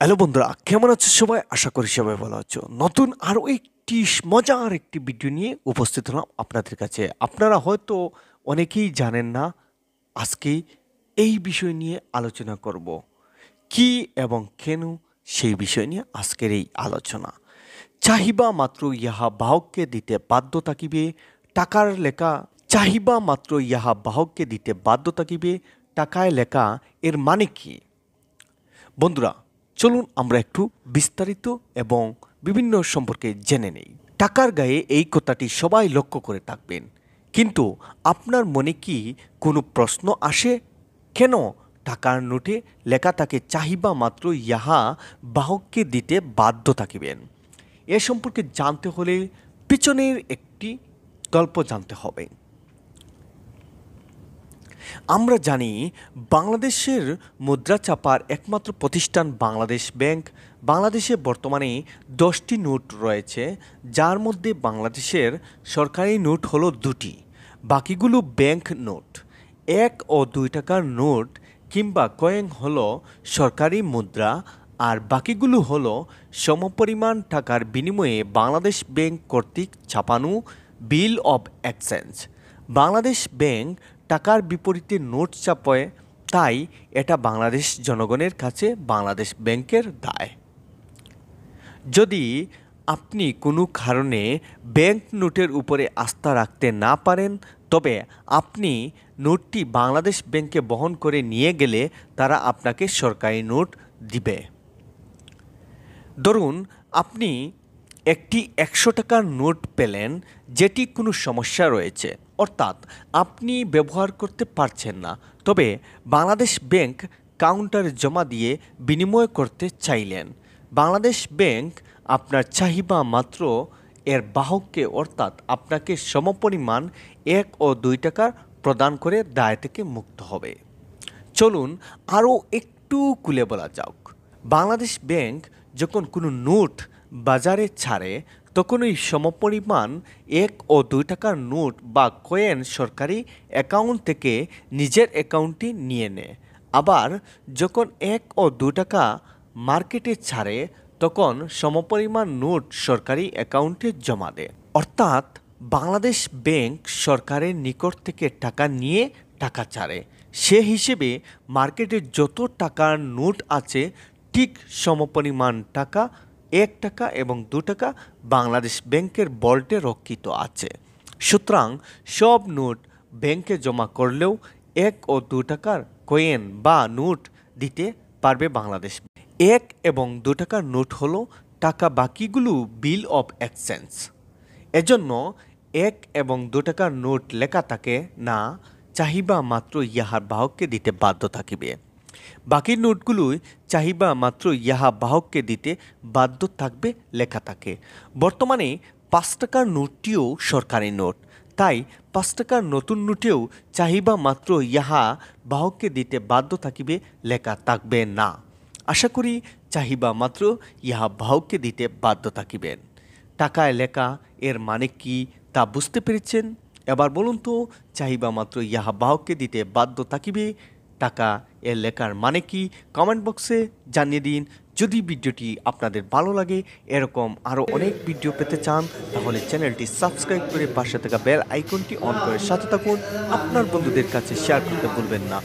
hello বন্ধুরা কেমন আছো সবাই আশা করি সবাই ভালো আছো নতুন আরও একটি মজার একটি ভিডিও নিয়ে উপস্থিত হলাম আপনাদের কাছে আপনারা হয়তো অনেকেই জানেন না আজকে এই বিষয় নিয়ে আলোচনা করব কি এবং কেন সেই বিষয় নিয়ে আজকের এই আলোচনা চাহিবা মাত্র ইহা বাহককে দিতে বাধ্য থাকিবে টাকার লেখা চাহিবা মাত্র ইহা বাহককে দিতে বাধ্য থাকিবে টাকায় লেখা এর মানে কি বন্ধুরা চলুন আমরা একটু বিস্তারিত এবং বিভিন্ন সম্পর্কে জেনে নেই টাকার গায়ে এই কথাটি সবাই লক্ষ্য করে থাকবেন কিন্তু আপনার মনে কি কোনো প্রশ্ন আসে কেন টাকার নোটে লেখা তাকে চাহিবা মাত্র ইহা বাহককে দিতে বাধ্য থাকিবেন এ সম্পর্কে জানতে হলে পিছনের একটি গল্প জানতে হবে আমরা জানি বাংলাদেশের মুদ্রা চাপার একমাত্র প্রতিষ্ঠান বাংলাদেশ ব্যাংক বাংলাদেশে বর্তমানে দশটি নোট রয়েছে যার মধ্যে বাংলাদেশের সরকারি নোট হলো দুটি বাকিগুলো ব্যাংক নোট এক ও দুই টাকার নোট কিংবা কয়েন হল সরকারি মুদ্রা আর বাকিগুলো হল সমপরিমাণ টাকার বিনিময়ে বাংলাদেশ ব্যাংক কর্তৃক ছাপানো bill of exchange Bangladesh bank টাকার বিপরীতে নোট চাপায় তাই এটা বাংলাদেশ জনগণের কাছে বাংলাদেশ ব্যাংকের দায় যদি আপনি কোনো কারণে ব্যাংক নোটের উপরে আস্থা রাখতে না পারেন তবে আপনি নোটটি বাংলাদেশ ব্যাংকে বহন করে নিয়ে গেলে তারা আপনাকে সরকারি নোট দিবে ধরুন আপনি একটি একশো টাকার নোট পেলেন যেটি কোনো সমস্যা রয়েছে অর্থাৎ আপনি ব্যবহার করতে পারছেন না তবে বাংলাদেশ ব্যাংক কাউন্টার জমা দিয়ে বিনিময় করতে চাইলেন বাংলাদেশ ব্যাংক আপনার চাহিদা মাত্র এর বাহককে অর্থাৎ আপনাকে সমপরিমাণ এক ও দুই টাকা প্রদান করে দায় থেকে মুক্ত হবে চলুন আরও একটু কুলে বলা যাক বাংলাদেশ ব্যাংক যখন কোনো নোট বাজারে ছাড়ে তখন ওই সমপরিমাণ এক ও দুই টাকার নোট বা কয়েন সরকারি অ্যাকাউন্ট থেকে নিজের অ্যাকাউন্টটি নিয়ে নেয় আবার যখন এক ও দু টাকা মার্কেটে ছাড়ে তখন সমপরিমাণ নোট সরকারি অ্যাকাউন্টে জমা দেয় অর্থাৎ বাংলাদেশ ব্যাংক সরকারের নিকট থেকে টাকা নিয়ে টাকা ছাড়ে সে হিসেবে মার্কেটে যত টাকার নোট আছে ঠিক সমপরিমাণ টাকা এক টাকা এবং দু টাকা বাংলাদেশ ব্যাংকের বল্টে রক্ষিত আছে সুতরাং সব নোট ব্যাংকে জমা করলেও এক ও দু টাকার কয়েন বা নোট দিতে পারবে বাংলাদেশ এক এবং দু টাকার নোট হল টাকা বাকিগুলো বিল অফ এক্সচেঞ্জ এজন্য এক এবং দু টাকার নোট লেখা থাকে না চাহিবা মাত্র ইহার বাহককে দিতে বাধ্য থাকিবে বাকি নোটগুলোই চাহিবা মাত্র ইয়াহা বাহককে দিতে বাধ্য থাকবে লেখা থাকে বর্তমানে পাঁচ টাকার নোটটিও সরকারি নোট তাই পাঁচ টাকার নতুন নোটেও চাহিবা মাত্র ইয়াহা বাহককে দিতে বাধ্য থাকিবে লেখা থাকবে না আশা করি চাহিবা মাত্র ইহা বাহককে দিতে বাধ্য থাকিবেন টাকায় লেখা এর মানে কি তা বুঝতে পেরেছেন এবার বলুন তো চাহিবা মাত্র ইহা বাহককে দিতে বাধ্য থাকিবে টাকা এর লেখার মানে কি কমেন্ট বক্সে জানিয়ে দিন যদি ভিডিওটি আপনাদের ভালো লাগে এরকম আরও অনেক ভিডিও পেতে চান তাহলে চ্যানেলটি সাবস্ক্রাইব করে পাশে থাকা বেল আইকনটি অন করে সাথে থাকুন আপনার বন্ধুদের কাছে শেয়ার করতে ভুলবেন না